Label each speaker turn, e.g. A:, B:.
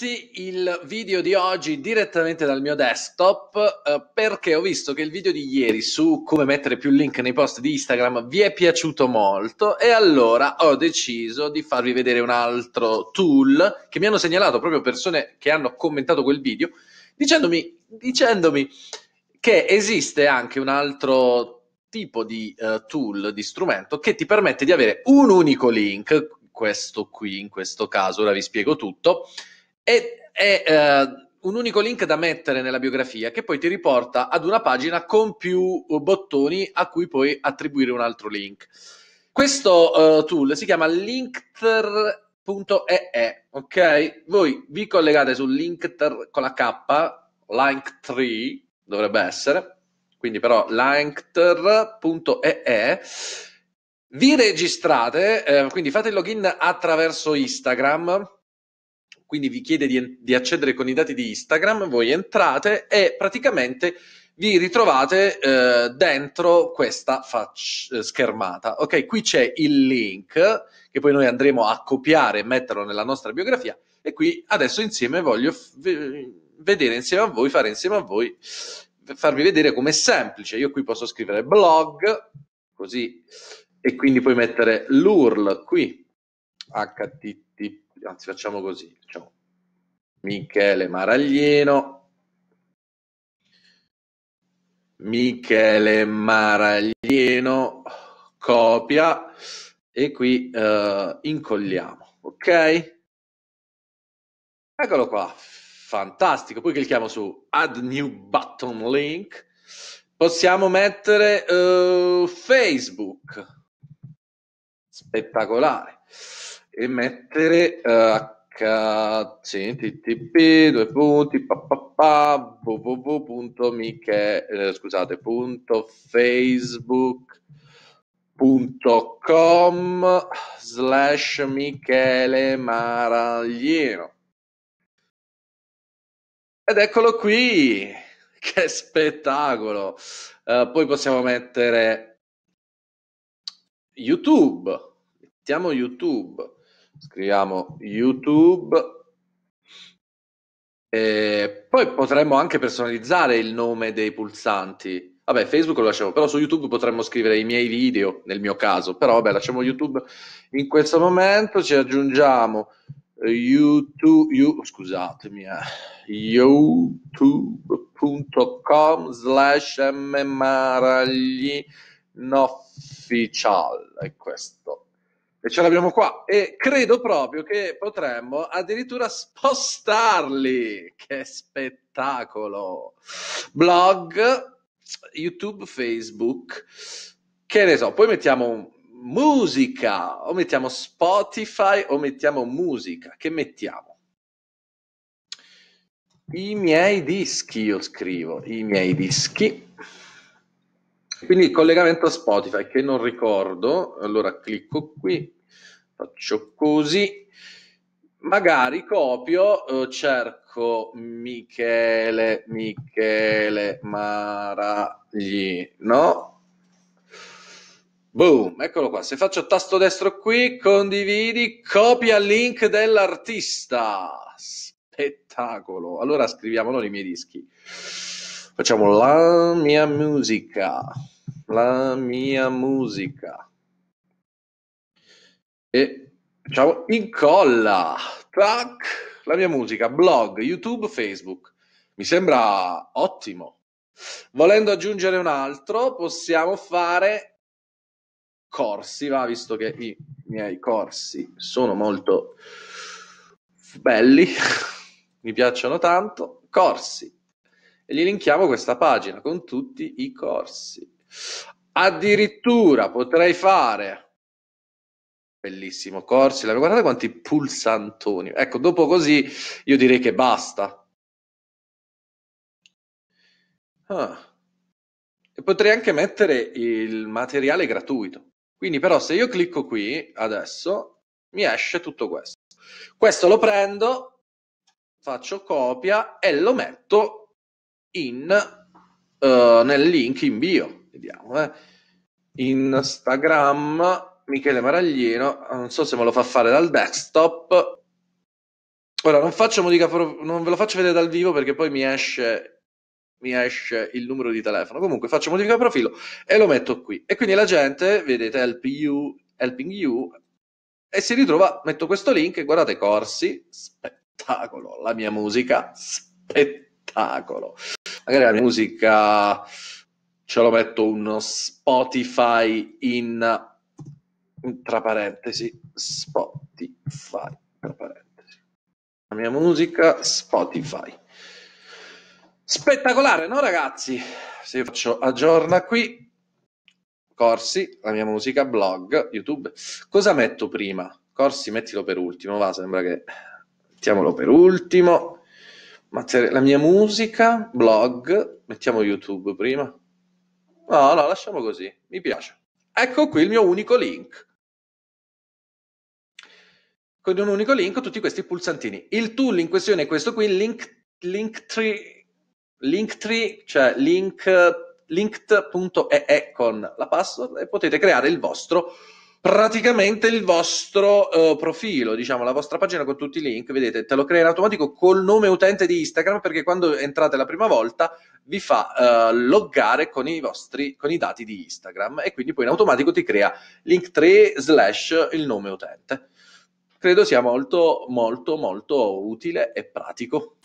A: ragazzi, il video di oggi direttamente dal mio desktop eh, perché ho visto che il video di ieri su come mettere più link nei post di Instagram vi è piaciuto molto e allora ho deciso di farvi vedere un altro tool che mi hanno segnalato proprio persone che hanno commentato quel video dicendomi, dicendomi che esiste anche un altro tipo di uh, tool, di strumento che ti permette di avere un unico link questo qui in questo caso, ora vi spiego tutto, e è uh, eh, un unico link da mettere nella biografia che poi ti riporta ad una pagina con più eh, bottoni a cui puoi attribuire un altro link. Questo uh, tool si chiama linkter.ee, ok? Voi vi collegate su linkter con la K, linktree dovrebbe essere, quindi però linkter.ee vi registrate, eh, quindi fate il login attraverso Instagram quindi vi chiede di, di accedere con i dati di Instagram, voi entrate e praticamente vi ritrovate eh, dentro questa fac- eh, schermata. Ok, qui c'è il link che poi noi andremo a copiare e metterlo nella nostra biografia e qui adesso insieme voglio f- vedere insieme a voi, fare insieme a voi, farvi vedere com'è semplice. Io qui posso scrivere blog, così, e quindi puoi mettere l'URL qui http anzi facciamo così facciamo Michele Maraglieno Michele Maraglieno copia e qui uh, incolliamo ok eccolo qua fantastico poi clicchiamo su add new button link possiamo mettere uh, facebook spettacolare e mettere http eh, due punti eh, scusate punto facebook facebook.com slash Michele Maraglino. Ed eccolo qui, che spettacolo! Uh, poi possiamo mettere YouTube, mettiamo YouTube scriviamo YouTube e poi potremmo anche personalizzare il nome dei pulsanti. Vabbè, Facebook lo lasciamo, però su YouTube potremmo scrivere i miei video, nel mio caso. Però vabbè, lasciamo YouTube in questo momento, ci aggiungiamo YouTube, you, scusatemi, eh, youtube.com slash mmaraglinofficial, è questo e ce l'abbiamo qua e credo proprio che potremmo addirittura spostarli che spettacolo blog youtube facebook che ne so poi mettiamo musica o mettiamo spotify o mettiamo musica che mettiamo i miei dischi io scrivo i miei dischi quindi il collegamento a Spotify che non ricordo, allora clicco qui faccio così, magari copio, eh, cerco Michele, Michele no Boom, eccolo qua. Se faccio tasto destro qui, condividi, copia link dell'artista. Spettacolo. Allora scriviamo noi i miei dischi. Facciamo la mia musica. La mia musica e diciamo incolla tac, la mia musica, blog, YouTube, Facebook. Mi sembra ottimo. Volendo aggiungere un altro, possiamo fare corsi, va, visto che i miei corsi sono molto belli, mi piacciono tanto, corsi. E gli linkiamo questa pagina con tutti i corsi. Addirittura potrei fare Bellissimo, Corsi, guardate quanti pulsantoni. Ecco, dopo così io direi che basta. Ah. E potrei anche mettere il materiale gratuito. Quindi però se io clicco qui adesso mi esce tutto questo. Questo lo prendo, faccio copia e lo metto in, uh, nel link in bio. Vediamo, eh. Instagram Michele Maraglino, non so se me lo fa fare dal desktop. Ora non, faccio modica, non ve lo faccio vedere dal vivo perché poi mi esce, mi esce, il numero di telefono. Comunque faccio modifica profilo e lo metto qui. E quindi la gente, vedete, help you, helping you, e si ritrova, metto questo link e guardate corsi, spettacolo, la mia musica, spettacolo. Magari la musica ce lo metto uno Spotify in tra parentesi Spotify tra parentesi la mia musica Spotify spettacolare no ragazzi se io faccio aggiorna qui corsi la mia musica blog youtube cosa metto prima corsi mettilo per ultimo va sembra che mettiamolo per ultimo la mia musica blog mettiamo youtube prima no no lasciamo così mi piace Ecco qui il mio unico link. Con un unico link tutti questi pulsantini. Il tool in questione è questo qui, link, linktree, linktree, cioè link, linked.ee con la password e potete creare il vostro praticamente il vostro uh, profilo, diciamo la vostra pagina con tutti i link, vedete, te lo crea in automatico col nome utente di Instagram perché quando entrate la prima volta vi fa uh, loggare con i vostri con i dati di Instagram e quindi poi in automatico ti crea link 3 slash il nome utente. Credo sia molto molto molto utile e pratico.